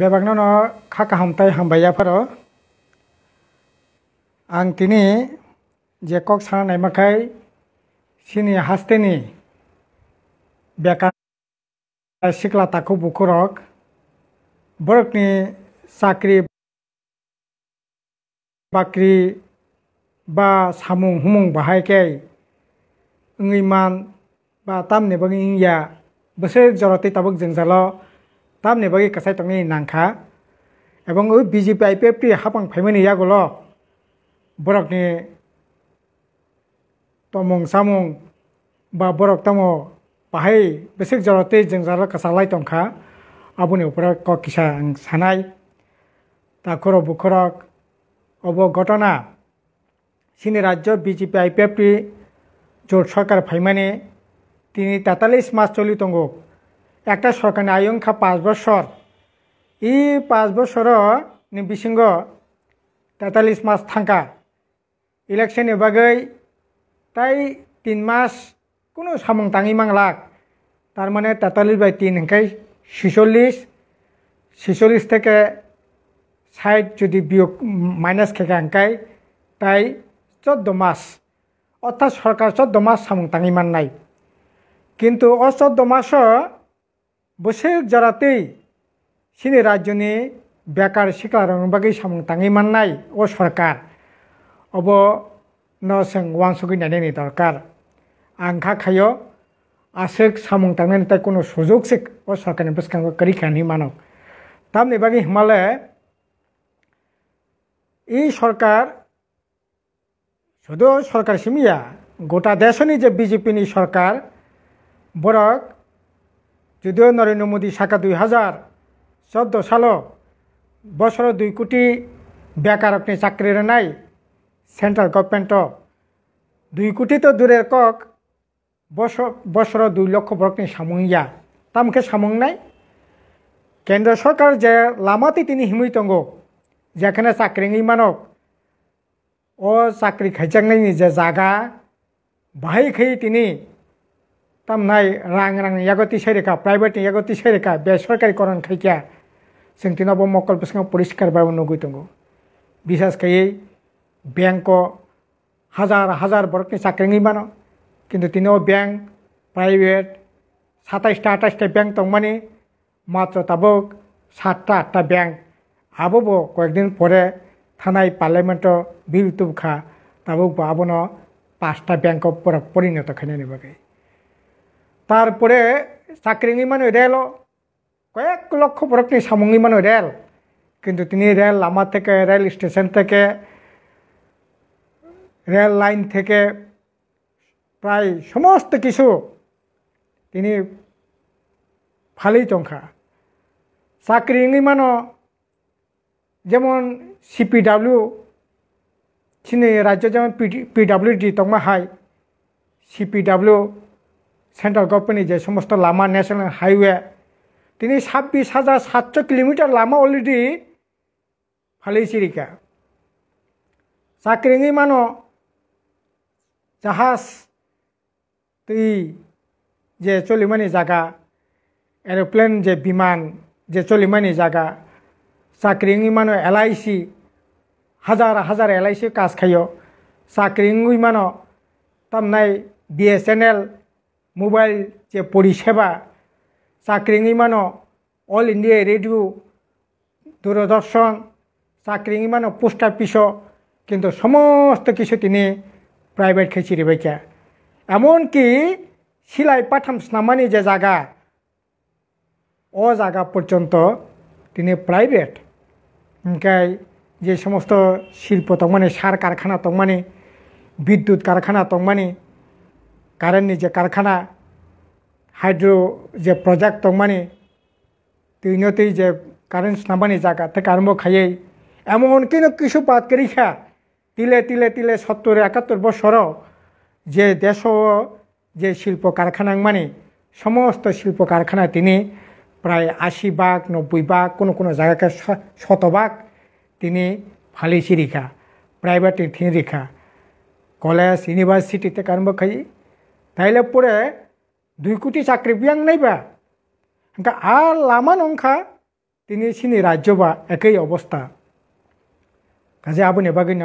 बेबागनो न खाका हमताय हमबाया फरो आं तिनि जेकक सानाय माखाय सिनि हास्तेनि बेका सिखला ताखौ बुखुरक बरकनि साक्रि बाक्रि बा सामुं हुमुं बाहायके ओङैमान बा तामने बगिया बसे जरते ताबक जोंजालो তাম বাকি কসাই তঙ্গি নাংখা এবং ওই বিজেপি এফ টি হাফং ফাইমেন ইয়াগুলো বরক তমং সামং বা বরক তামো বাহাই বেসিক জরতে जों জারা কাসালাই তংখা আবুনি উপরে ক কিসা আং সানাই তাখর বুখরক অব ঘটনা সিনে রাজ্য বিজেপি এফ টি জোট সরকার ফাইমানে তিনি তেতাল্লিশ মাস চলি তঙ্গক একটা সরকারি আয়ংখা পাঁচ বছর ই পাঁচ বছর নিবিসিংগ তেতাল্লিশ মাস থাকা ইলেকশন এবাগৈ তাই তিন মাস কোনো সামং তাঙি মাংলাক তার মানে তেতাল্লিশ বাই তিন হিংকাই ছিচল্লিশ ছিচল্লিশ থেকে ষাট যদি বিয়োগ মাইনাস খেকা হিংকাই তাই চোদ্দ মাস অর্থাৎ সরকার চোদ্দ মাস সামং তাঙি মান নাই কিন্তু অ চোদ্দ মাসও বসে 보세 সিনে রাজ্য নিয়ে বেকার শিকার বাকি সামং তাঙ্গি মাননাই ও সরকার অব নসং ওয়াংসগি নাইনি দরকার আংখা খায়ো আসক সামং তাঙ্গনি তাই কোনো সুযোগ সেক ও সরকারনি বসকাঙ্গ করি খানি মানক তামনি বাকি হিমালে এই সরকার শুধু সরকার সিমিয়া গোটা দেশনি যে বিজেপি সরকার বরক যদিও নরেন্দ্র মোদী শাখা দুই হাজার চোদ্দ সালও বছর দুই কোটি বেকার আপনি চাকরিরে নাই সেন্ট্রাল গভর্নমেন্ট দুই কোটি তো দূরের কক বছর দুই লক্ষ বরকনি সামুইয়া তামকে সামুং নাই কেন্দ্র সরকার যে লামাতে তিনি হিমুইতঙ্গ যেখানে চাকরি মানক ও চাকরি খাইচাংনাইনি যে জাগা বাহাই খাই তিনি tamnai rang rang yagoti serika private yagoti serika besorkari koron khaikia sengti nobo mokol bisang poriskar babo nugui tongo bisas kai bank ko হাজার হাজার বরকনি চাকরি বানো কিন্তু তিনিও ব্যাংক প্রাইভেট সাতাইশটা আঠাশটা ব্যাংক তংমানি মাত্র তাবক সাতটা আটটা ব্যাংক আবব কয়েকদিন পরে থানায় পার্লামেন্ট বিল তুবখা তাবক আবন পাঁচটা ব্যাংক পরিণত খেয়ে নেবাকে তারপরে চাকরিঙি মানুষ রেল কয়েক লক্ষ পরকনি সামঙ্গি মানুষ রেল কিন্তু তিনি রেল লামা থেকে রেল স্টেশন থেকে রেল লাইন থেকে প্রায় সমস্ত কিছু তিনি ফালি চাকরিঙি চাকরিঙিমানো যেমন সিপিডাব্লিউ সিনে রাজ্য যেমন পিডাব্লিউ ডি তংমা হাই সিপিডাব্লিউ সেন্ট্রাল গভর্নমেন্টে যে সমস্ত লামা ন্যাশনাল হাইওয়ে তিনি ছাব্বিশ হাজার সাতশো কিলোমিটার লামা অলরেডি ফালিয়েছি রিকা চাকরিঙি মানো জাহাজ তুই যে চলিমানি জায়গা এরোপ্লেন যে বিমান যে চলিমানি জায়গা চাকরিঙি মানো এলআইসি হাজার হাজার এলআইসি কাজ খাইও চাকরিঙি মানো তামনাই বিএসএনএল মোবাইল যে পরিষেবা চাকরিমান অল ইন্ডিয়া রেডিও দূরদর্শন চাকরিমান পোস্ট অফিসও কিন্তু সমস্ত কিছু তিনি প্রাইভেট খেচিরে বাইকা এমনকি সিলাই পাঠাম স্নামানি যে জায়গা ও জায়গা পর্যন্ত তিনি প্রাইভেট ইনকাই যে সমস্ত শিল্প মানে সার কারখানা মানে বিদ্যুৎ কারখানা মানে કારણની જે કારખાના હાઇડ્રો જે પ્રોજેક્ટ તોમાને তিনতেই যে কারেন্ট নামানি জায়গা থেকে আরম্ভ খাইয়ে এমন কেন কিছু পাত করিখা তিলে তিলে তিলে সত্তর একাত্তর বছর যে দেশ যে শিল্প কারখানা মানে সমস্ত শিল্প কারখানা তিনি প্রায় আশি বাঘ নব্বই বাঘ কোনো কোনো জায়গাকে শতভাগ তিনি ফালিছি রেখা প্রাইভেট রেখা কলেজ ইউনিভার্সিটিতে আরম্ভ খাই তাইলে পরে দুই কোটি চাকরি বিয়াং নাইবা এনকা আর লামা নংখা তিনি সিনি বা একই অবস্থা কাজে আবু নেবাগিন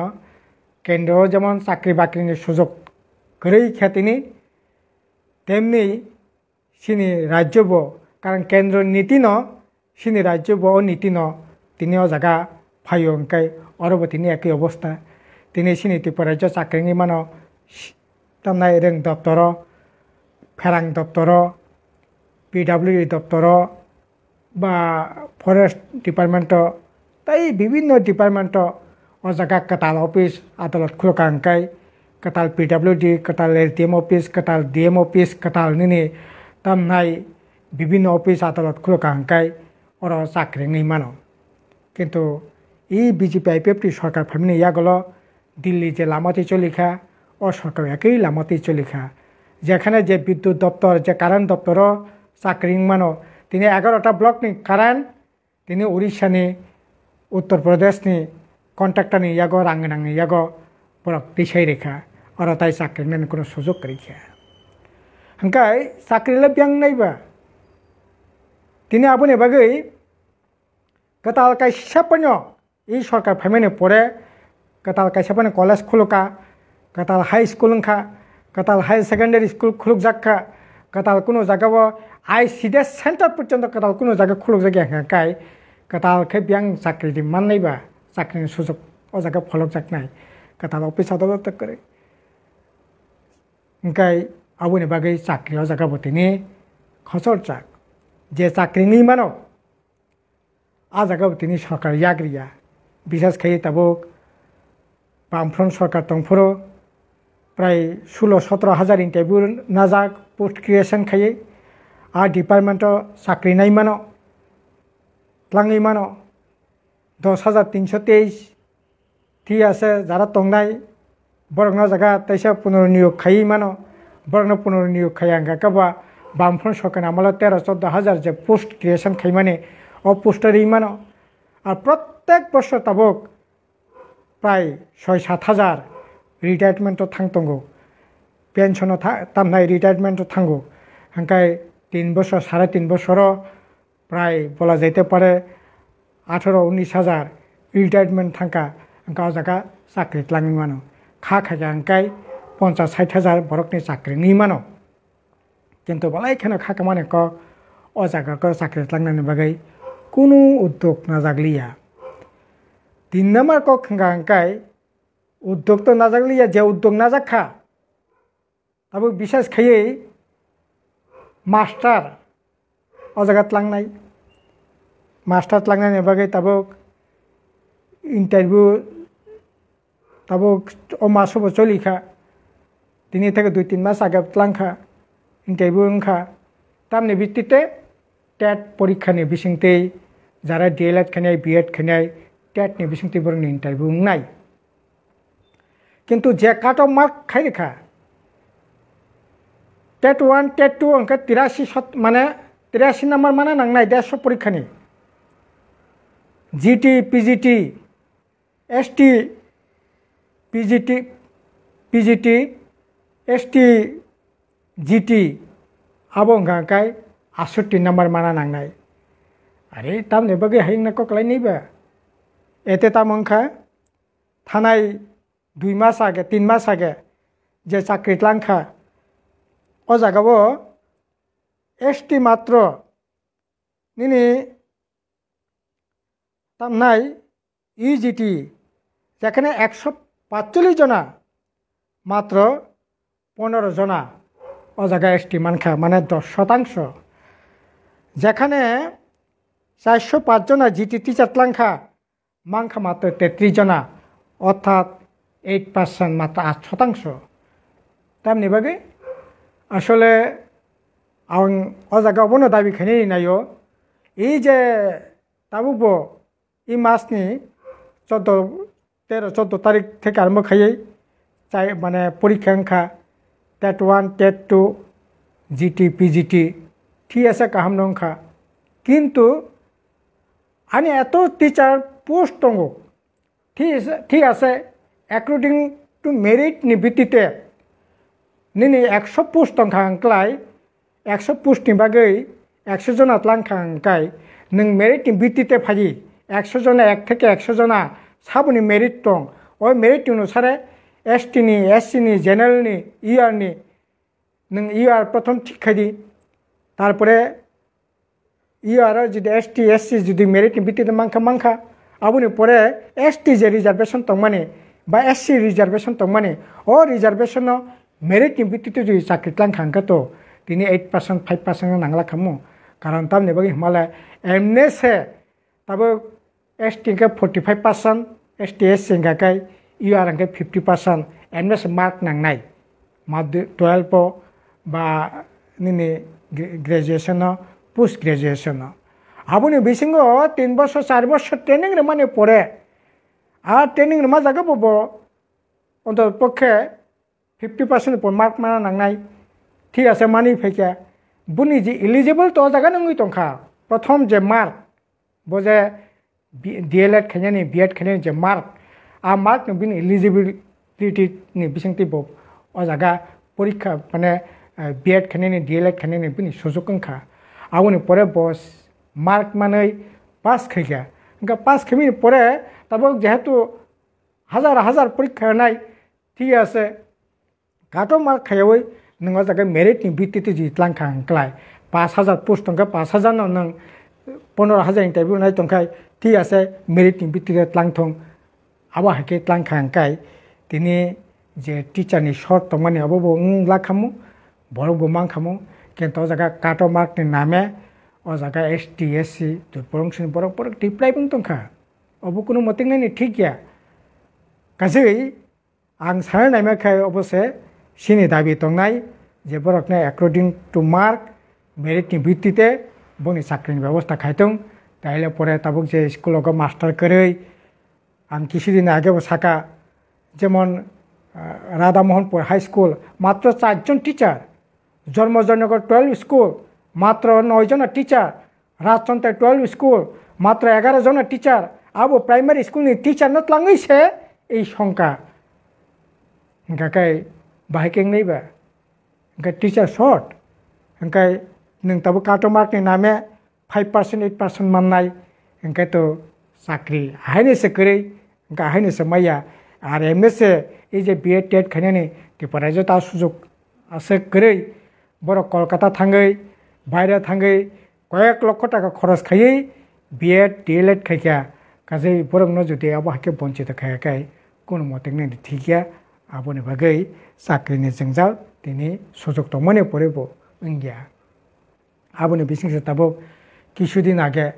কেন্দ্র যেমন চাকরি বাকরি সুযোগ করেই খ্যাতিনি তেমনি সিনি ব কারণ কেন্দ্র নীতি ন সিনি রাজ্যব নীতি ন তিনিও জায়গা ফাই অঙ্কাই অরব তিনি একই অবস্থা তিনি সিনি তিপ রাজ্য চাকরিনি মানো tamnai reng daptoro, ferang daptoro, PWD daptoro, বা ফরেস্ট ডিপার্টমেন্ট তাই বিভিন্ন ডিপার্টমেন্ট ও জায়গা কাতাল অফিস আদালত খুলকাঙ্কাই কাতাল পি ডাব্লিউ ডি কাতাল এল টি এম অফিস কাতাল ডি এম অফিস কাতাল নিনি তামনাই বিভিন্ন অফিস আদালত খুলকাঙ্কাই ওর চাকরি মানো কিন্তু এই BJP I P F T সরকার ফার্মিনি ইয়াগল দিল্লি যে লামাতে চলিখা অসরকার একই লামতি চলিখা যেখানে যে বিদ্যুৎ দপ্তর যে কারেন্ট দপ্তর চাকরি মানো তিনি এগারোটা ব্লক নি কারেন্ট তিনি উড়িষ্যা নি উত্তরপ্রদেশ নি কন্ট্রাক্টর নি ইয়াগো রাঙ্গনাঙ্গি ইয়াগো ব্লক পিছাই রেখা আর তাই চাকরি নেন কোনো সুযোগ রেখা হাই চাকরি ব্যাং নাইবা তিনি আপনি বাকি গতাল কাই সাপন্য এই সরকার ফ্যামিলি পড়ে গতাল কাই সাপন্য কলেজ খুলকা कताल हाई स्कूल खा कताल हाई सेकेंडरी स्कूल खुलुक जाखा कताल कोनो जगह I C D S centre पर्यंत कताल कोनो जगह खुलुक जगह काय कताल खे ब्यांग चाकरी दी मान नहीं बा चाकरी सुजोग ओ जगह फलक जाक नहीं कताल ऑफिस अदालत तक करे इनकाय आबुने बागे चाकरी ओ जगह बतिने खसर चाक जे चाकरी नहीं मानो आ जगह बतिने सरकार याग्रिया विशेष खाई तबक বামফ্রন্ট সরকার তংফরও প্রায় ষোলো সতেরো হাজার ইন্টারভিউ না যাক পোস্ট ক্রিয়েশন খাইয়ে আর ডিপার্টমেন্টও চাকরি নাই মানো ত্লাঙি মানো দশ হাজার তিনশো তেইশ ঠিক আছে যারা তং নাই বরকনা জায়গা তাইসা পুনর্নিয়োগ খাই মানো বরকনা পুনর্নিয়োগ খাই আঙ্গা কাবা বামফ্রন্ট সকেন আমলা তেরো চোদ্দ হাজার যে পোস্ট ক্রিয়েশন খাই মানে ও পোস্টের ইমানো আর প্রত্যেক বছর তাবক প্রায় ছয় সাত হাজার রিটায়ারমেন্ট থাকতঙ্গ পেনশন তাম নাই রিটায়ারমেন্ট थांगो हांकाय তিন বছর সাড়ে তিন বছর প্রায় বলা যাইতে পারে আঠেরো উনিশ হাজার রিটায়ারমেন্ট থাকা গাও জায়গা চাকরি লাগে মানো খা খাইয়া আঙ্কাই পঞ্চাশ ষাট হাজার বরকনি চাকরি নি মানো কিন্তু বলা এখানে খাকে মানে ক অ জায়গাক চাকরি লাংনানি বাগাই কোনো উদ্যোগ না জাগলিয়া তিন নাম্বার কক হাঙ্গা আঙ্কাই উদ্যোগ তো না জাগলে যে উদ্যোগ না যাক খা তবে বিশ্বাস খাইয়ে মাস্টার অজাগাত লাং নাই মাস্টার লাং নাই নেবাগে তাবক ইন্টারভিউ তাবক ও মাস চলি খা তিনি থেকে দুই তিন মাস আগে লাংখা ইন্টারভিউ খা তামনি ভিত্তিতে টেট পরীক্ষা নিয়ে বিশিংতেই যারা ডিএলএড খেনায় বিএড খেনায় টেট নিয়ে বিশিংতে বরং ইন্টারভিউ নাই কিন্তু যে কাট অফ মার্ক খাই রেখা টেট ওয়ান টেট টু অঙ্কে তিরাশি শত মানে তিরাশি নম্বর মানে নাং নাই দেড়শো পরীক্ষা নেই GT PGT ST PGT PGT ST GT আবঙ্গাকাই আষট্টি নম্বর মানা নাং নাই আরে তাম নেবাগে হাইং নাকক বা এতে তাম অঙ্কা থানায় দুই মাস আগে তিন মাস আগে যে চাকরিটলাংখা ও জাগাব এসটি মাত্র নিনি তার নাই ইজিটি যেখানে একশো পাঁচচল্লিশ জনা মাত্র পনেরো জনা ও জায়গায় এসটি মানখা মানে দশ শতাংশ যেখানে চারশো পাঁচজনা জিটি টিচার লাংখা মাংখা মাত্র তেত্রিশ জনা অর্থাৎ এইট পার্সেন্ট মাত্র আট শতাংশ तामनिबागै আসলে आं अ जायगायावबो दाबिखायनो नायो इ जे दाबो इ मासनि चौद' तेर' चौद' तारिख থেকে আরম্ভ খাইয়ে চাই মানে পরীক্ষা সংখ্যা TET one TET two G T P G T ঠিক আছে কাহাম সংখ্যা কিন্তু আমি এত টিচার পোস্ট দङ ঠিক আছে ঠিক আছে according to merit ni bitite nini 100 post tong khangklai 100 post ni জন atlang khangkai ning merit ni bitite phaji 100 জন এক থেকে একশো জন সাবনি মেরিট তং ওই মেরিট অনুসারে এস টি নি এস সি নি জেনারেল নি ইয়ার নি নিন ইয়ার প্রথম ঠিক খাই তারপরে ইয়ার যদি এস টি এস সি যদি মেরিট ভিত্তিতে মাংখা মাংখা আপনি পরে এস টি যে রিজার্ভেশন তো মানে বা এসসি রিজার্ভেশন তংমানে ও রিজার্ভেশন মেরিটনি ভিত্তিতে যদি চাকরি ত্লাং খাঙ্কা তো তিনি এইট পার্সেন্ট ফাইভ পার্সেন্ট নাংলা খামো কারণ তাম নেবাগি হিমালয় এমনে সে তাবো এস টিঙ্কা forty five percent S T S সিঙ্গাকাই ইউ আর আঙ্কে ফিফটি পার্সেন্ট এমনে সে মার্ক নাংনাই মাদ টুয়েলভ বা নিনি গ্রেজুয়েশন পোস্ট গ্রেজুয়েশন আবুনি বিসিঙ্গ তিন বছর চার বছর ট্রেনিংরে মানে পড়ে আ ট্ৰেইনিং নমা যাগে পাব অন্তত পক্ষে ফিফটি পাৰ্চেণ্ট মাৰ্ক মাৰা নাঙাই ঠিক আছে মানি ফেকিয়া বুনি যি ইলিজিবল তো জাগা নাই টংখা প্ৰথম যে মাৰ্ক বজে ডি এল এড খেলে নি বি এড খেলে নি যে মাৰ্ক আ মাৰ্ক নবিন ইলিজিবিলিটি নি বিচিংটি ব জাগা পৰীক্ষা মানে বি এড খেলে নি ডি এল এড খেলে নি বিনি সুযোগংখা আগুনি পৰে বছ মাৰ্ক মানে পাছ খেলিয়া এনেকৈ পাছ খেমি পৰে তারপর যেহেতু হাজার হাজার পরীক্ষা নাই ঠিক আছে কাটো মার খাইয়াবই नोङो जागे मेरिटनि भित्तिते जितलां खांख्लाय पाँच हाजार पोस्ट दंखाय पाँच हाजार न नों पन्द्र' हाजार इन्टारभिउ नाय दंखाय थि আছে मेरिटनि भित्तिते tlangthं आबा हाके tlangkhang खांखाय তিনি যে টিচারনি শর্ত মানে হব লা খামু বড় গোমাং খামু কিন্তু জায়গা কাটো মার্কনি নামে ও জায়গা এস টি এস সি দুই পরং বড় বড় টিপ্লাই বুং দংখা obukunu moting nani thikya kasui ang saran naima khai obose sini dabi tongnai je borokne according to mark merit ni ভিত্তিতে বনি চাকরির ব্যবস্থা খাইতং তাইলে পরে তাবক যে স্কুলকে মাস্টার করেই আমি কিছুদিন আগে থাকা যেমন রাধামোহনপুর হাই স্কুল মাত্র চারজন টিচার জন্মজনগর টুয়েলভ স্কুল মাত্র নয়জনের টিচার রাজচন্দ্রের টুয়েলভ স্কুল মাত্র এগারো জনের টিচার अब प्राइमरी स्कूल टिचारनो लाङैसे এই से ओंखाय बाहायकें टीचर ओंखाय टिचार शर्ट ओंखाय नोंताबो मार्क नामे फाइव पार्सेन्ट एट पार्सेन्ट माननाय ओंखायथ' साख्रि आहायनोसो करै ओंखाय से माया आरो एमएसए এই যে বিএড টেড খাইनानै बेफोरायजो दा सुजुग आसो करै बर' कलकाता थाङै बाहेरा थाङै कयेक लक्ष थाखा खरस खायै बिएड डिएलएड खायखा कसे पुरुष जुटे अब हाक्य वंचित खाए कौन ठीक है आबोने भगे चाक्री ने जंजाल दिन सूझ दमने पर गया आबोने विशेष तब किसुदिन आगे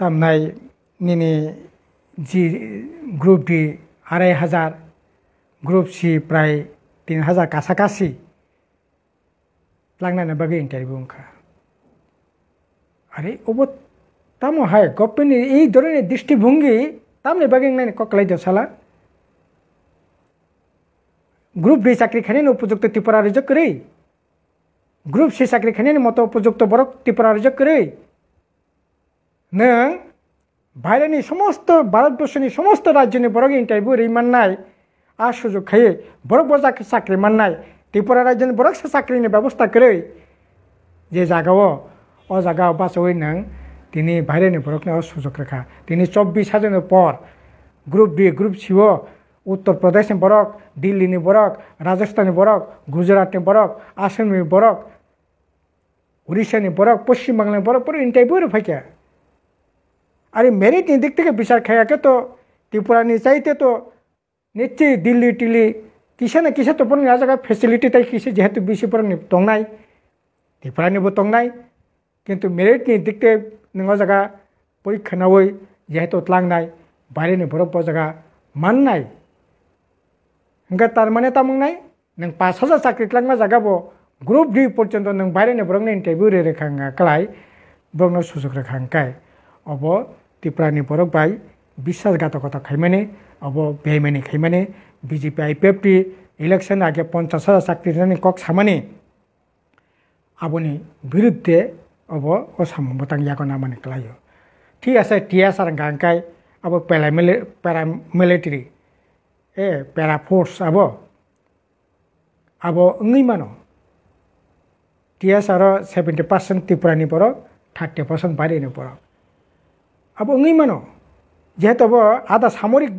तमने जी ग्रुप डी आढ़ाई हजार ग्रुप सी प्राय तीन हजार कासा कासी लगना बगे इंटरव्यू अरे वो তামো হায় কোম্পানির এই ধরনের দৃষ্টিভঙ্গি তামনে বাগিং নাই ককলাই দশালা গ্রুপ বি চাকরি খানেন উপযুক্ত ত্রিপুরা রাজ্য করে গ্রুপ সি চাকরি খানেন মতো উপযুক্ত বরক ত্রিপুরা রাজ্য করে নং সমস্ত ভারতবর্ষের সমস্ত রাজ্যনি বরক ইন্টারভিউ রে মান্নাই আর সুযোগ খাইয়ে বরক বজা চাকরি মান্নাই ত্রিপুরা রাজ্যের বরক চাকরি ব্যবস্থা করে যে জায়গাও ও জায়গাও বাসওই নং তিনি ভাইরে নিপরকনে সুযোগ রেখা তিনি চব্বিশ হাজার পর গ্রুপ ডি গ্রুপ শিব উত্তরপ্রদেশ বরক দিল্লি নি বরক রাজস্থানে বরক গুজরাট নি বরক আসামি বরক উড়িষ্যা নি বরক পশ্চিমবাংলা বরক পুরো ইনটাই বই ফাইকা আরে মেরিট নি দিক থেকে বিচার খাইয়াকে তো ত্রিপুরা নিয়ে চাইতে তো নিশ্চয়ই দিল্লি টিল্লি কিসে না কিসে তো পুরো জায়গায় ফেসিলিটি তাই কিসে যেহেতু বেশি পুরো নিপ্তং নাই ত্রিপুরা নিবতং নাই কিন্তু মেরিট নিয়ে দিক থেকে नङ्गा जग्गा पैखनावै यहाँ त्लाङ नाइ बाहिरनि बरफ जग्गा मान नाइ हङ्गा तारमाने तामङ नाइ नों पास हजार साख्रि क्लाङमा जग्गा बो ग्रुप डी पर्यन्त नों बाहिरनि बरफ नै इन्टारभिउ रे रेखाङा क्लाइ ब्रङ्ग सुजुग रेखाङकाय अब त्रिपुरानि बरफ बाइ विश्वासघात कथा खैमाने अब बेहमाने खैमाने बिजेपी आइपिएफटी इलेक्सन आगे पञ्चास हजार साख्रि कक्षामाने आबुनि विरुद्ध अब ओसाम बताङ्गियाको नाम निक्लायो ठिआसे टिआसार गाङकाइ अब पेरा पेरा मिलिटरी ए पेरा फोर्स अब अब ओङैमा न टिआसार सेभेन्टी पर्सेन्ट त्रिपुरानि पर थार्टी पर्सेन्ट बारिनु पर अब ओङैमा न যিহেতু হ'ব আধা সামৰিক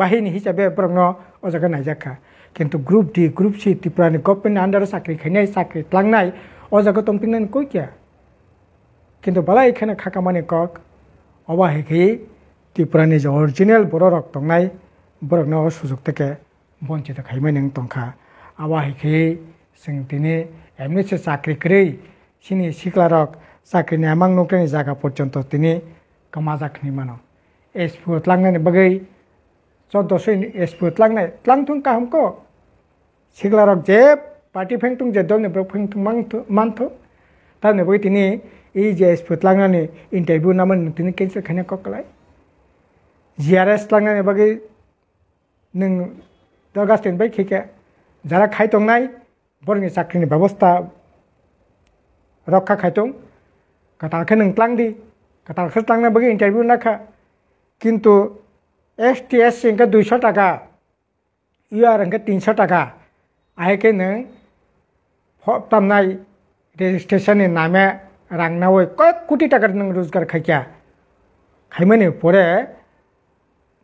বাহিনী হিচাপে প্ৰগ্ন অজাগে নাইজাখা কিন্তু group D group C Tripura government under চাকৰি খাই নাই চাকৰি লাং নাই অজাগ তম্পিং নাই কৈ কিয়া কিন্তু বালা এখানে খাকামানি কক অবা হেখি ত্রিপুরানি যে অরিজিনাল বড় রক টংনাই বরক নাও সুযোগ থেকে বঞ্চিত খাইমাই নং টংখা আবা হেখি जों दिनै एमनिसे साख्रिख्रुइ सिनि सिख्लारक साख्रि नेमां नुक्रानि जागा पर्यन्त दिनै गोमा जाखिनि मानो एसपि उतलांनायनि बागै चौद'सो एसपि उतलांनाय tlangtung kaham ko siglarok je party phengtung je dol ni brok phengtung mangtu mantu ताने बोई तिने ए जे एस फुट लांगनाने इंटरव्यू नामन तिने कैंसिल खाने ककलाय जी आर एस लांगनाने बगे नों दा गासैन बाय खेके যারা খাইতংনাই বরনি চাকরিনি ব্যবস্থা রক্ষা খাইতং কাটারখে নংক্লাং দি কাটারখে ত্লাংনা বগে ইন্টারভিউ নাখা কিন্তু এস টি এস সিংকে দুইশো টাকা ইউ আর ইউআরকে তিনশো টাকা আহেকে নং ফতামনাই স্টেশনে নামে রাংনা ওই কয়েক কোটি টাকার নাম রোজগার খাইকা খাইমানি পরে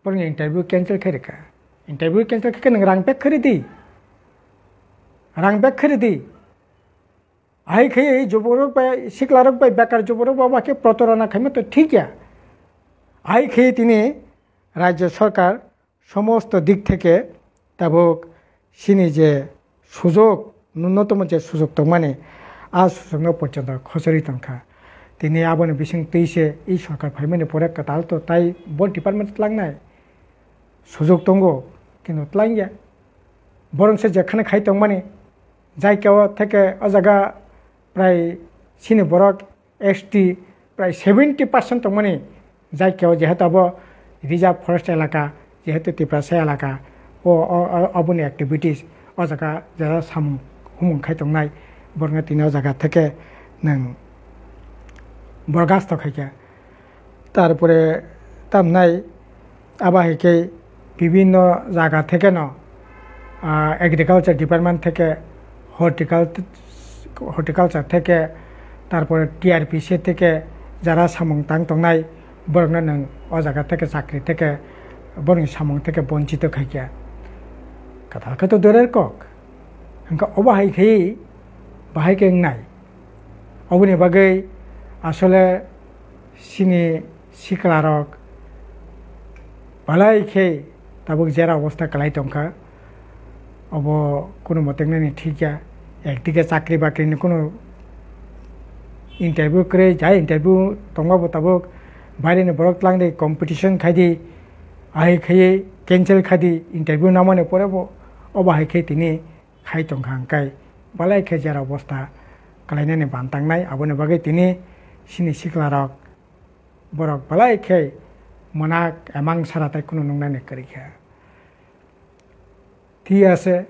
পরে ইন্টারভিউ ক্যান্সেল খাই রেখা ইন্টারভিউ ক্যান্সেল খাইকা নং রাং প্যাক খারি দিই রাং ব্যাগ খেয়ে দিই আই খেয়ে যুবরক বা শিকলারক বা বেকার যুবরক বাবাকে প্রতারণা খাইমে তো ঠিক আই খেয়ে তিনি রাজ্য সরকার সমস্ত দিক থেকে তাবক সিনি যে সুযোগ ন্যূনতম যে সুযোগ তো মানে আজ সঙ্গ পর্যন্ত খসরিতন খা তিনি আবনে বিশিং তেইশে এই সরকার ফাইমেনে পরে কাতাল তো তাই বল ডিপার্টমেন্ট লাগ নাই সুযোগ দঙ্গ কিন্তু তলাই গিয়া বরং সে যেখানে খাই তংমানি যাই কেউ থেকে ও জায়গা প্রায় সিনি বরক এসটি প্রায় সেভেন্টি পার্সেন্ট তংমানি যাই কেউ যেহেতু আব রিজার্ভ ফরেস্ট এলাকা যেহেতু তিপ্রাসা এলাকা ও অবনি অ্যাক্টিভিটিস ও জায়গা যারা সামু হুমুং খাই তংনায় তিন জায়গা থেকে নং বরগাস্ত খাইকা তারপরে তামনাই আবার হেকে বিভিন্ন জায়গা থেকে ন এগ্রিকালচার ডিপার্টমেন্ট থেকে হর্টিকালচার হর্টিকালচার থেকে তারপরে টিআরপিসি থেকে যারা সামং তাং টংনাই বরংনা নং ও জায়গা থেকে চাকরি থেকে বরং সামং থেকে বঞ্চিত খাইকা কথা তো দূরের কক অবাহাই খেয়ে बाहाय नाय अबनि बागै आसले सिनि सिख्लारक बालायखे दाबो जेरा অবস্থা खालाय दंखा অব কোনো মতে ঠিক গিয়া একদিকে চাকরি বাকরিনি কোনো ইন্টারভিউ করে যাই ইন্টারভিউ তঙ্গাবো তাবো বাইরে বরক লাংদে কম্পিটিশন খাইদি আহে খেয়ে ক্যান্সেল খাইদি ইন্টারভিউ নামানে পড়াবো অবা খেয়ে তিনি খাই তঙ্কা হাঙ্কায় balai kejar obosta kalainani bantangnai aboni bagai tini sini siklarok borok balai ke monak emang saratai kuno nungnani kerikha ti ase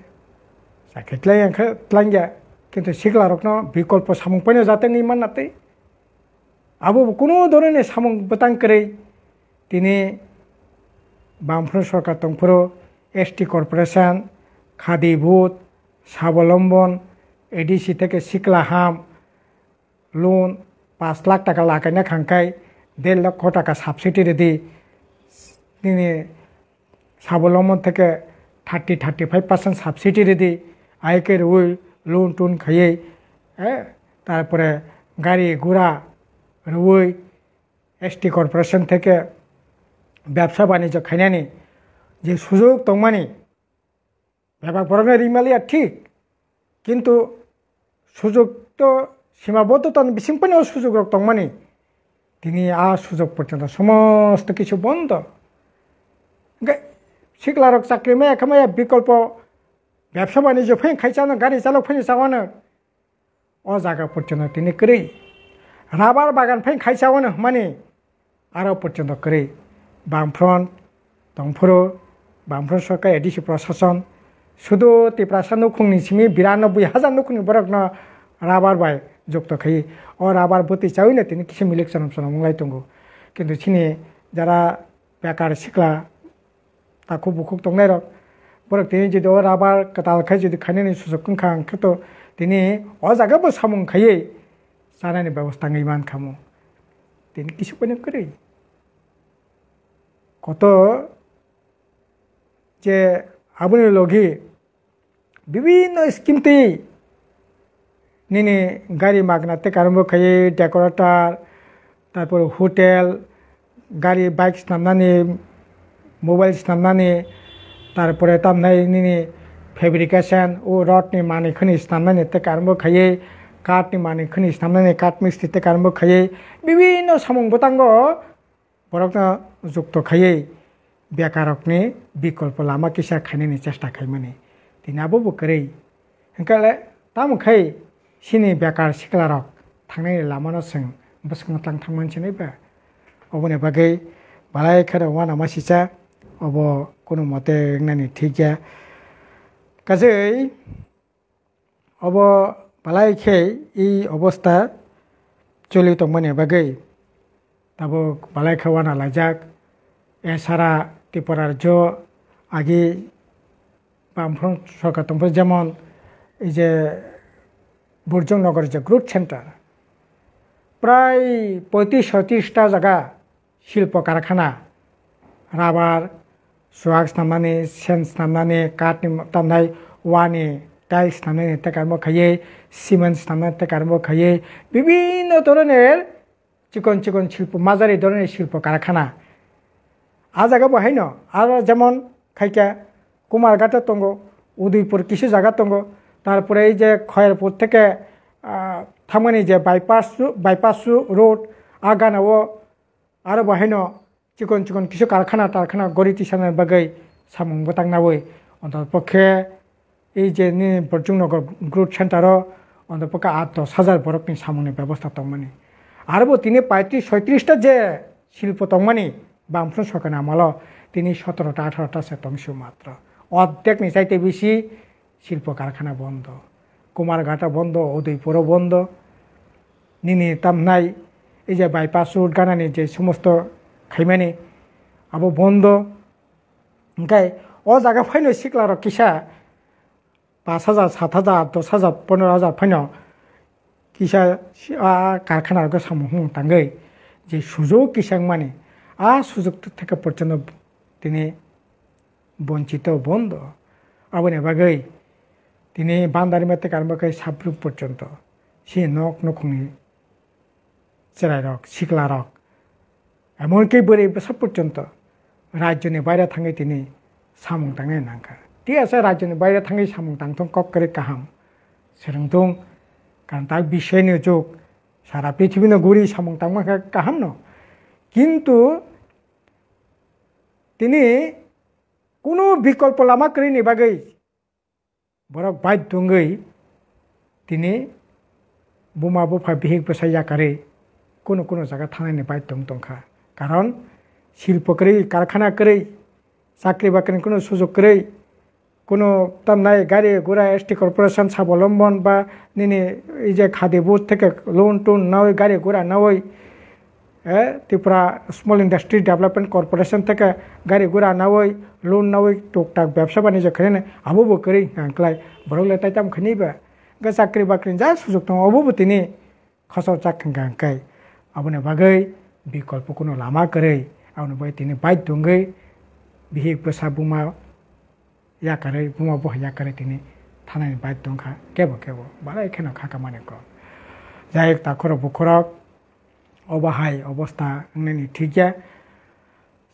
sakit lain ke tlangya কিন্তু শিখলারকন বিকল্প সামুং পাইনে যাতে ইমান নাতে আবু কোনো ধরনের সামুং বতাং করে তিনি বামফ্র সরকার তংফ্র এসটি কর্পোরেশন খাদিভূত স্বাবলম্বন এডিসি থেকে শিখলা হাম লোন পাঁচ লাখ টাকা লাগাই না খাঙ্কাই দেড় লক্ষ টাকা সাবসিডি দি তিনি স্বাবলম্বন থেকে thirty thirty five percent subsidy দি আয়কের ওই লোন টুন খাইয়ে তারপরে গাড়ি ঘোড়া রুই এসটি কর্পোরেশন থেকে ব্যবসা বাণিজ্য খাইনি যে সুযোগ তোমানি ব্যাপার পরমে রিমালি ঠিক কিন্তু সুযোগটো সীমাবদ্ধতার সিম্পনি ও সুযোগ রক্তমানি তিনি আ সুযোগ পর্যন্ত সমস্ত কিছু বন্ধ শিখলার চাকরিমে এখানে বিকল্প ব্যবসা বাণিজ্য ফেঁ খাইচানো গাড়ি চালক ফেঁ চাওয়ানো অ জায়গা পর্যন্ত তিনি করি রাবার বাগান ফেঁ খাইচাওয়ানো মানে আরও পর্যন্ত করি বামফ্রন্ট দমফুরো বামফ্রন্ট সরকার এডিসি প্রশাসন sudo ti prasa nukhung ni simi biranobui hajar nukhung borok no rabar bai jokto khai o rabar boti chawin na tini kisim election option monglai tongo kintu chini jara bekar sikla তাকু বুকুক টংনাই রক বরক তিনি যদি ও rubber কাতাল খাই যদি খাইনি সুযোগকন খাং খেতো তিনি অ জায়গাবো সামুং খাইয়ে জানানি ব্যবস্থা ইমান খামু তিনি কিছু কইন করে কত যে 아버네 록이 विभिन्न स्किमते নিনে গাড়ি মাগনাতে আরম্ভ খাই ডেকোরেটার তারপর হোটেল গাড়ি বাইক সামনানি মোবাইল সামনানি তারপরে তামনাই নিনে ফেব্রিকেশন ও রডনি মানিকনি সামনানি থেকে আরম্ভ খাই কাঠনি মানিকনি সামনানি কাঠ মিস্ত্রি থেকে আরম্ভ খাই বিভিন্ন সামং বোতাঙ্গ বরকনা যুক্ত খাই बेकार रोक्ने विकल्प लामा किसा खाने नि चेष्टा खै मने तिनाबो बुकरै हिङ्काले ताम खै सिने बेकार सिक्ला रक थाङ्ने लामा नसङ बसङ तलाङ थाङ मान्छे नै बा अबुने बगै भलाइ खेर वान मसिचा अब कुनै मते नानी ठिक ग्या कसै अब भलाइ खै इ अवस्था चलिदो मने बगै तब भलाइ खेवान लैजाक एसारा ত্রিপুরার আগে বামফ্রন্ট সরকার তখন যেমন এই যে বুর্জনগর যে গ্রুথ সেন্টার প্রায় পঁয়ত্রিশ ছত্রিশটা জায়গা শিল্প কারখানা রাবার सुहाग सामनानै सेन सामनानै কাঠ दामनाय ওয়ানে টাইলস থেকে আরম্ভ খাইয়ে সিমেন্ট থেকে আরম্ভ খাইয়ে বিভিন্ন ধরনের চিকন চিকন শিল্প মাঝারি ধরনের শিল্প কারখানা আজ আগে বহাই ন আর যেমন খাইকা কুমারঘাটে তঙ্গ উদয়পুর কিছু জায়গা তঙ্গ তারপরে এই যে খয়েরপুর থেকে থামানি যে বাইপাস বাইপাস রোড আগানাও আরও বহাইন চিকন চিকন কিছু কারখানা টারখানা গড়ি টিসানের বাগৈ সামুংবো তাংনাবই অন্ততপক্ষে এই যে বরজুনগর গ্রুপ সেন্টারও অন্ততপক্ষে আট দশ হাজার বরফ বরকনি সামুনের ব্যবস্থা তংমানি আরবো তিনি পঁয়ত্রিশ ছয়ত্রিশটা যে শিল্প তংমানি বামফ্রন্ট সকেন আমল তিনি সতেরোটা আঠারোটা শতাংশ মাত্র অর্ধেক নিচাইতে বেশি শিল্প কারখানা বন্ধ কুমারঘাটা বন্ধ উদয়পুরও বন্ধ নিনিতাম নাই এই যে বাইপাস রোড গানানি যে সমস্ত খাইমানি আবু বন্ধ ওখায় ও জায়গা ফাইনো সিকলার কিসা পাঁচ হাজার সাত হাজার দশ হাজার পনেরো হাজার ফাইন কিসা কারখানার সামু তাঙ্গই যে সুযোগ কিসাং মানে আর সুযোগটা থেকে পর্যন্ত তিনি বঞ্চিত বন্ধ আবার এবাগেই তিনি বান্দারিমা থেকে আরম্ভ করে সাবরূপ পর্যন্ত সে নখ নখনি চেরাই রক শিকলা রক এমনকি বলে বছর পর্যন্ত রাজ্যনি বাইরে থাকে তিনি সামুং টাঙে নাঙ্কা ঠিক আছে রাজ্যনি বাইরে থাকে সামুং টাংথং কক করে কাহাম সেরংথং কারণ তার বিষয় নিয়ে চোখ সারা পৃথিবী ঘুরি সামুং টাংমাকে কাহাম ন কিন্তু তিনি কোনো বিকল্প লামা করিনি বাগৈ বরক বাধ্যঙ্গই তিনি বোমা বোফা বিহিক বসাই আকারে কোনো কোনো জায়গা থানায় বাধ্যং দংখা কারণ শিল্প করেই কারখানা করেই চাকরি বাকরির কোনো সুযোগ করেই কোনো তামনাই গাড়ি ঘোড়া এসটি কর্পোরেশন স্বাবলম্বন বা নিনি এই যে খাদি বুথ থেকে লোন টোন না ওই গাড়ি ঘোড়া না ওই Tripura small industry development corporation तक गाड़ी गुड़ा नाव लोन नवै टोक टाक व्यवसा वाणिज्य खरीने अबोबो करी हंकलाई बड़ो लेता तम खनीब ग चाकरी बाकरी जा सुजुग दं अबोबो तिनी खसर चाखंगा अबने बागै विकल्प कोनो लामा करै आउनु बै तिनी बाइट दंगै बसा बुमा या करै बुमा बह या करै तिनी थानानि बाइट दंखा केबो केबो बाला एखेनो खाका माने को जायक ताखर बुखरक অবাহায় অবস্থা নেই ঠিকিয়া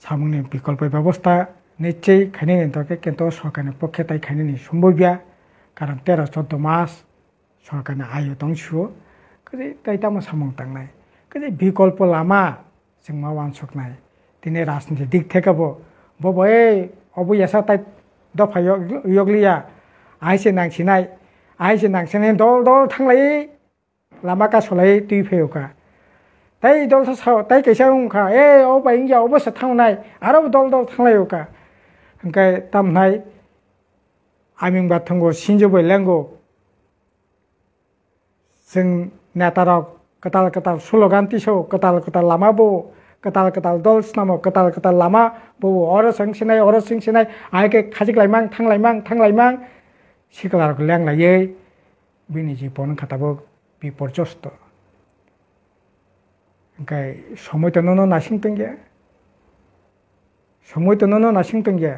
সামনে বিকল্প ব্যবস্থা নিশ্চয়ই খাইনি নিতে কিন্তু সরকারের পক্ষে তাই খাইনি সম্ভবিয়া কারণ তেরো চোদ্দ মাস সরকারের আয়ু দংশিও কাজে তাই তামা সামং তাই কাজে বিকল্প লামা जों मावानसकनाय दिनै राजनिति दिग थेकाबो बबे अबयासा ताइ दफा यगलिया आइसे नांसिनाय आइसे নাই দল দল थांलायै লামা কাসলাই তুই फैयोखा tay đôi thằng sao tay cái sao không khá ê ô bảy giờ ô bớt thằng này à đâu đôi đôi thằng này cả cái tâm này 아민 같은 거 신접을 낸거 승 나타락 그탈 그탈 슬로간 뛰셔 그탈 그탈 라마보 그탈 그탈 돌스나모 그탈 그탈 라마 보고 어려 성신에 어려 성신에 아이게 가직 라이망 탕 라이망 탕 라이망 시그라고 랭라 예 미니지 보는 카타보 비포 조스터 그러니까 소모도 너는 나싱던 게 소모도 너는 나싱던 게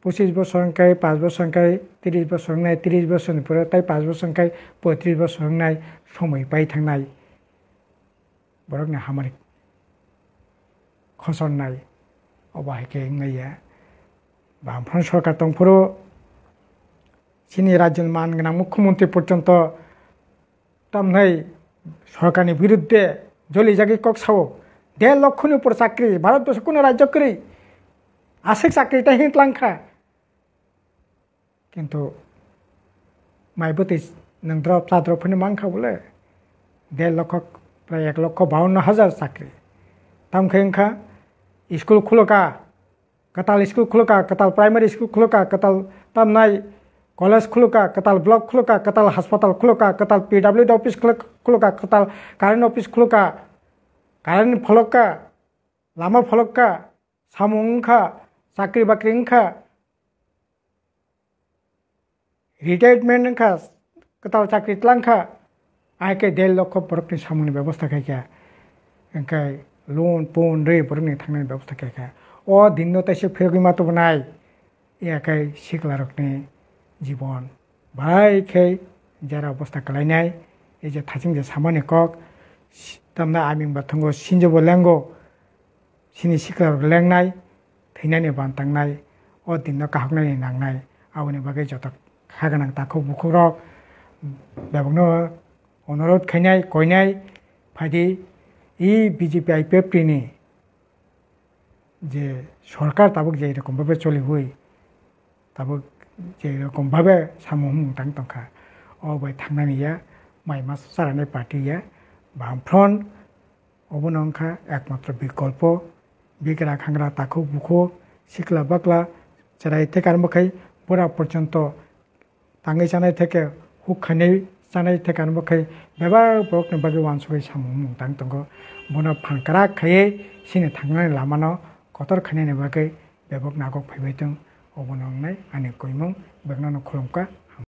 পঁচিশ বছর সংখ্যায় পাঁচ বছর সংখ্যায় তিরিশ বছর নাই তিরিশ বছর পরে তাই পাঁচ বছর সংখ্যায় পঁয়ত্রিশ বছর নাই সময় পাই থাকনাই বরং না আমার খসর নাই অবাহেকে নাইয়া বামফ্রন্ট সরকার দंफोरो সিনি রাজ্যের মান গোনা মুখ্যমন্ত্রী পর্যন্ত তামনাই ସରକାରଙ୍କ ବିରୁଦ୍ଧେ জলি জাগি କକ୍ ସାବ ଦେଢ଼ ଲକ୍ଷନି ଉପର ଚାକିରି ଭାରତବର୍ଷ কোনো রাজ্য করি আসে চাকরিটা হিট লাংখা কিন্তু মাইবতী নন্দ্রব চাদ্রফোনি মাংখা বলে দেড় লক্ষ প্রায় এক লক্ষ বাউন্ন হাজার চাকরি তামখা স্কুল খুলকা কতাল স্কুল খুলকা কতাল প্রাইমারি স্কুল খুলকা কতাল নাই कॉलेज खुलका कताल ब्लॉक खुलका कताल अस्पताल खुलका कताल पी डब्ल्यू डी ऑफिस खुलका कताल कारण ऑफिस खुलका कारण फलका लामा फलका सामूंखा साकरी बकरिंखा रिटायरमेंट रिटायरमेंटखा कताल साकरी तलंखा आय के आके लोग को बरकनी सामूनी व्यवस्था क्या क्या इनका लोन पोन रे पढ़ने थकने व्यवस्था क्या क्या और खाया अ दिन तैसे मातू तो या याखाय शिक्षा रखने জীবন বাইখে যারা অবস্থা খালাইনাই এই যে থাচিং যে সামান্য কক তামনা আমি বাথঙ্গ সিনজবো লেঙ্গো সিনি সিকলার লেংনাই থৈনানি বানতাংনাই ও দিন কাহকনানি নাংনাই আউনি বাকে যত খাগানাং তাকো বুকুরক বেবংনো অনুরোধ খাইনাই কইনাই ফাইদি ই বিজেপি আই পেপটিনি যে সরকার তাবক যে এরকমভাবে চলি হই তাবক যেরকমভাবে সামহুম তাং খা অবাই থাকনানিয়া মাইমাস সারানি পার্টিয়া বামফ্রন অবনংখা একমাত্র বিকল্প বিগ্রা খাংরা তাকু বুকো সিকলা বাকলা চেরাই থেকে আরম্ভ খাই বুড়া পর্যন্ত তাঙ্গি জানাই থেকে হুক খাই জানাই থেকে আরম্ভ খাই বেবার বরকনি বাকি ওয়ানসুগাই সামহুম তাং তঙ্গ বনা ফানকারা খাইয়ে সিনে থাকনানি লামানো কতর খানি নেবাকে বেবক নাগক ফাইবাই o nai hay bagna no